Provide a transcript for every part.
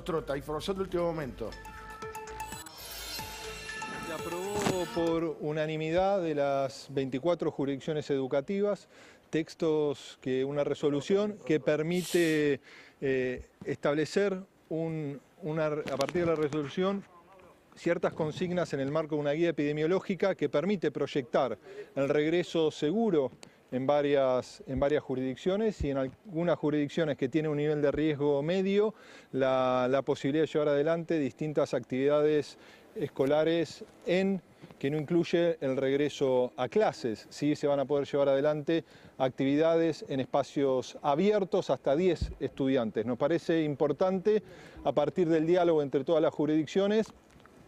trota y el último momento. Se aprobó por unanimidad de las 24 jurisdicciones educativas textos que una resolución que permite eh, establecer a partir de la resolución ciertas consignas en el marco de una guía epidemiológica que permite proyectar el regreso seguro en varias, en varias jurisdicciones y en algunas jurisdicciones que tienen un nivel de riesgo medio, la, la posibilidad de llevar adelante distintas actividades escolares en que no incluye el regreso a clases. Sí se van a poder llevar adelante actividades en espacios abiertos hasta 10 estudiantes. Nos parece importante, a partir del diálogo entre todas las jurisdicciones,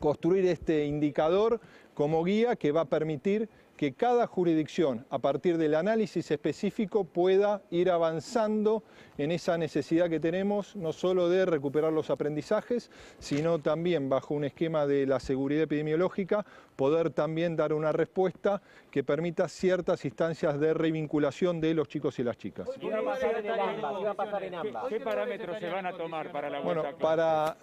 construir este indicador como guía que va a permitir que cada jurisdicción, a partir del análisis específico, pueda ir avanzando en esa necesidad que tenemos, no solo de recuperar los aprendizajes, sino también bajo un esquema de la seguridad epidemiológica, poder también dar una respuesta que permita ciertas instancias de revinculación de los chicos y las chicas. ¿Qué, parámetros se van a tomar para la Bueno, para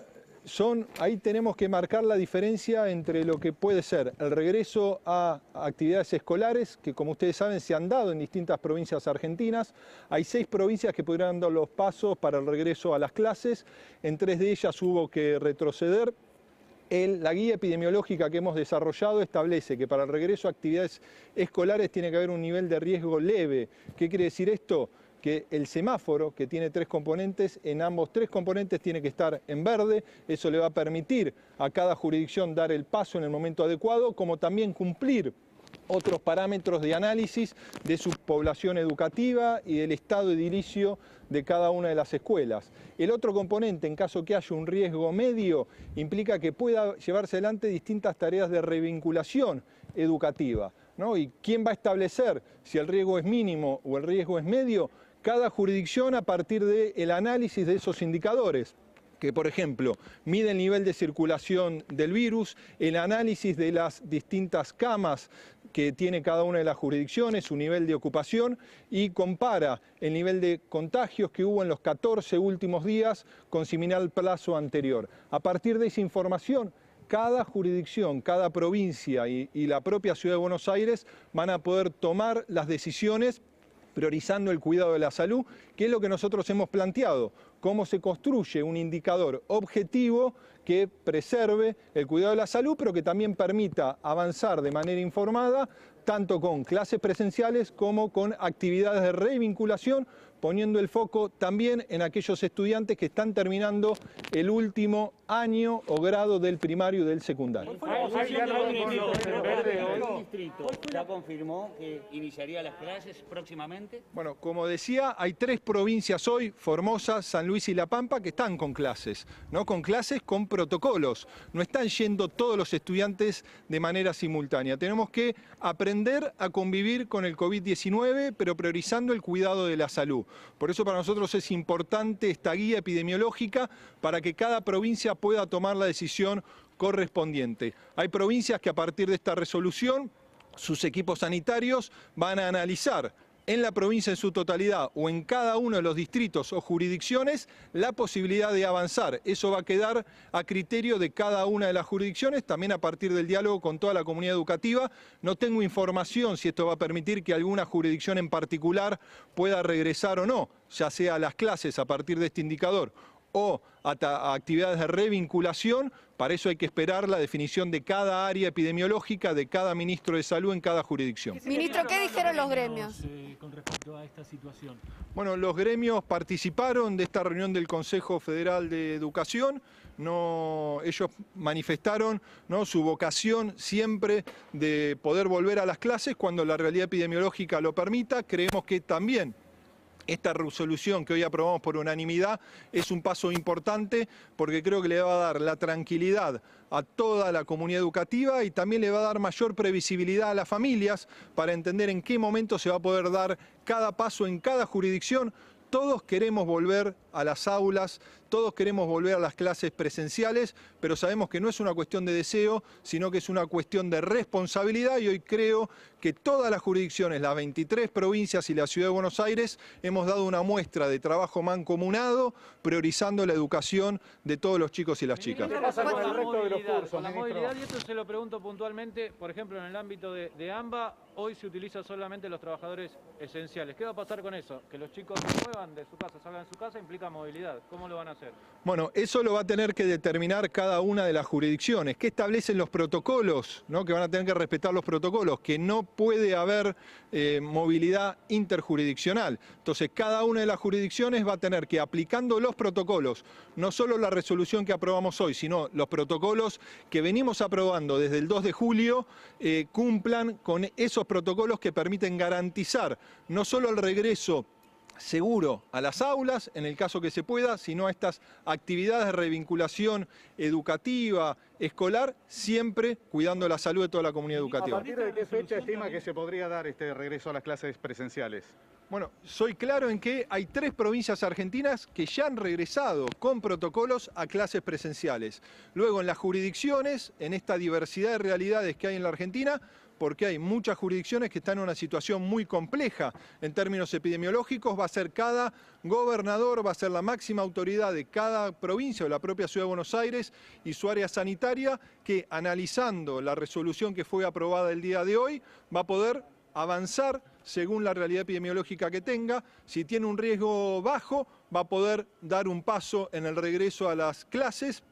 ahí tenemos que marcar la diferencia entre lo que puede ser el regreso a actividades escolares, que como ustedes saben se han dado en distintas provincias argentinas. Hay seis provincias que pudieron dar los pasos para el regreso a las clases. En tres de ellas hubo que retroceder la guía epidemiológica que hemos desarrollado establece que para el regreso a actividades escolares tiene que haber un nivel de riesgo leve. ¿Qué quiere decir esto? que el semáforo, que tiene tres componentes, en ambos tres componentes tiene que estar en verde. Eso le va a permitir a cada jurisdicción dar el paso en el momento adecuado, como también cumplir otros parámetros de análisis de su población educativa y del estado edilicio de cada una de las escuelas. El otro componente, en caso que haya un riesgo medio, implica que pueda llevarse adelante distintas tareas de revinculación educativa. ¿no? ¿Y quién va a establecer si el riesgo es mínimo o el riesgo es medio? cada jurisdicción a partir del análisis de esos indicadores que por ejemplo mide el nivel de circulación del virus, el análisis de las distintas camas que tiene cada una de las jurisdicciones, su nivel de ocupación y compara el nivel de contagios que hubo en los 14 últimos días con similar plazo anterior. A partir de esa información, cada jurisdicción, cada provincia y la propia Ciudad de Buenos Aires van a poder tomar las decisiones priorizando el cuidado de la salud ¿Qué es lo que nosotros hemos planteado, cómo se construye un indicador objetivo que preserve el cuidado de la salud, pero que también permita avanzar de manera informada, tanto con clases presenciales como con actividades de revinculación, poniendo el foco también en aquellos estudiantes que están terminando el último año o grado del primario y del secundario. ¿Ya confirmó que iniciaría las clases próximamente? Bueno, como decía, hay tres provincias hoy, Formosa, San Luis y La Pampa, que están con clases, ¿no? Con clases con protocolos. No están yendo todos los estudiantes de manera simultánea. Tenemos que aprender a convivir con el COVID-19, pero priorizando el cuidado de la salud. Por eso para nosotros es importante esta guía epidemiológica para que cada provincia pueda tomar la decisión correspondiente. Hay provincias que a partir de esta resolución sus equipos sanitarios van a analizar en la provincia en su totalidad o en cada uno de los distritos o jurisdicciones la posibilidad de avanzar. Eso va a quedar a criterio de cada una de las jurisdicciones, también a partir del diálogo con toda la comunidad educativa. No tengo información si esto va a permitir que alguna jurisdicción en particular pueda regresar o no, ya sea a las clases a partir de este indicador o a actividades de revinculación. Para eso hay que esperar la definición de cada área epidemiológica, de cada ministro de salud en cada jurisdicción. Ministro, ¿qué dijeron los gremios? Eh, con respecto a esta situación. Bueno, los gremios participaron de esta reunión del Consejo Federal de Educación. No, ellos manifestaron ¿no? su vocación siempre de poder volver a las clases cuando la realidad epidemiológica lo permita. Creemos que también esta resolución que hoy aprobamos por unanimidad es un paso importante porque creo que le va a dar la tranquilidad a toda la comunidad educativa y también le va a dar mayor previsibilidad a las familias para entender en qué momento se va a poder dar cada paso en cada jurisdicción. Todos queremos volver a las aulas todos queremos volver a las clases presenciales, pero sabemos que no es una cuestión de deseo, sino que es una cuestión de responsabilidad y hoy creo que todas las jurisdicciones, las 23 provincias y la Ciudad de Buenos Aires, hemos dado una muestra de trabajo mancomunado, priorizando la educación de todos los chicos y las chicas. ¿Qué pasa con el resto de los la movilidad, y esto se lo pregunto puntualmente, por ejemplo, en el ámbito de, de AMBA, hoy se utiliza solamente los trabajadores esenciales. ¿Qué va a pasar con eso? Que los chicos se muevan de su casa, salgan de su casa, implica movilidad. ¿Cómo lo van a hacer? Bueno, eso lo va a tener que determinar cada una de las jurisdicciones. ¿Qué establecen los protocolos? ¿no? Que van a tener que respetar los protocolos, que no puede haber eh, movilidad interjurisdiccional. Entonces, cada una de las jurisdicciones va a tener que, aplicando los protocolos, no solo la resolución que aprobamos hoy, sino los protocolos que venimos aprobando desde el 2 de julio, eh, cumplan con esos protocolos que permiten garantizar no solo el regreso seguro a las aulas, en el caso que se pueda, sino a estas actividades de revinculación educativa, escolar, siempre cuidando la salud de toda la comunidad educativa. ¿A partir de qué fecha estima que se podría dar este regreso a las clases presenciales? Bueno, soy claro en que hay tres provincias argentinas que ya han regresado con protocolos a clases presenciales. Luego en las jurisdicciones, en esta diversidad de realidades que hay en la Argentina, porque hay muchas jurisdicciones que están en una situación muy compleja en términos epidemiológicos, va a ser cada gobernador, va a ser la máxima autoridad de cada provincia o la propia ciudad de Buenos Aires y su área sanitaria que analizando la resolución que fue aprobada el día de hoy va a poder avanzar según la realidad epidemiológica que tenga. Si tiene un riesgo bajo, va a poder dar un paso en el regreso a las clases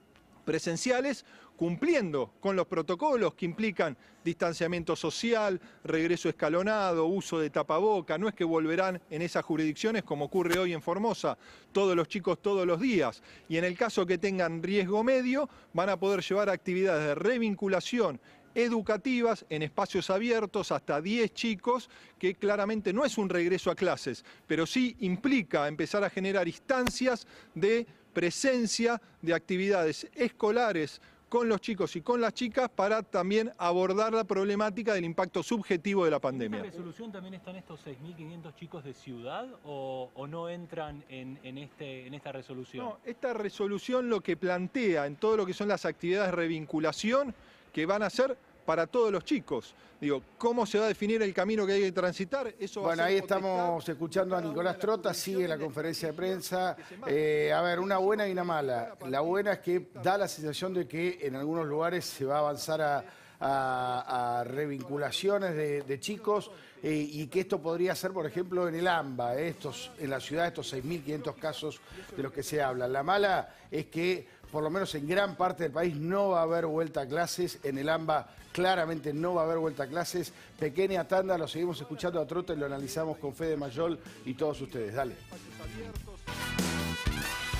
presenciales cumpliendo con los protocolos que implican distanciamiento social, regreso escalonado, uso de tapaboca. No es que volverán en esas jurisdicciones como ocurre hoy en Formosa, todos los chicos todos los días. Y en el caso que tengan riesgo medio, van a poder llevar actividades de revinculación educativas en espacios abiertos, hasta 10 chicos, que claramente no es un regreso a clases, pero sí implica empezar a generar instancias de presencia de actividades escolares con los chicos y con las chicas para también abordar la problemática del impacto subjetivo de la pandemia. ¿En esta resolución también están estos 6.500 chicos de ciudad o, no entran en, este, en esta resolución? No, esta resolución lo que plantea en todo lo que son las actividades de revinculación que van a ser para todos los chicos. Digo, ¿cómo se va a definir el camino que hay que transitar? Eso bueno, ahí estamos escuchando a Nicolás Trota, sigue la conferencia de este prensa. Eh, a ver, una buena y una mala. La buena es que da la sensación de que en algunos lugares se va a avanzar a a, revinculaciones de, chicos eh, y que esto podría ser, por ejemplo, en el AMBA, eh, estos, en la ciudad, estos 6.500 casos de los que se habla. La mala es que, por lo menos en gran parte del país, no va a haber vuelta a clases. En el AMBA claramente no va a haber vuelta a clases. Pequeña tanda, lo seguimos escuchando a trote, lo analizamos con Fede Mayol y todos ustedes. Dale.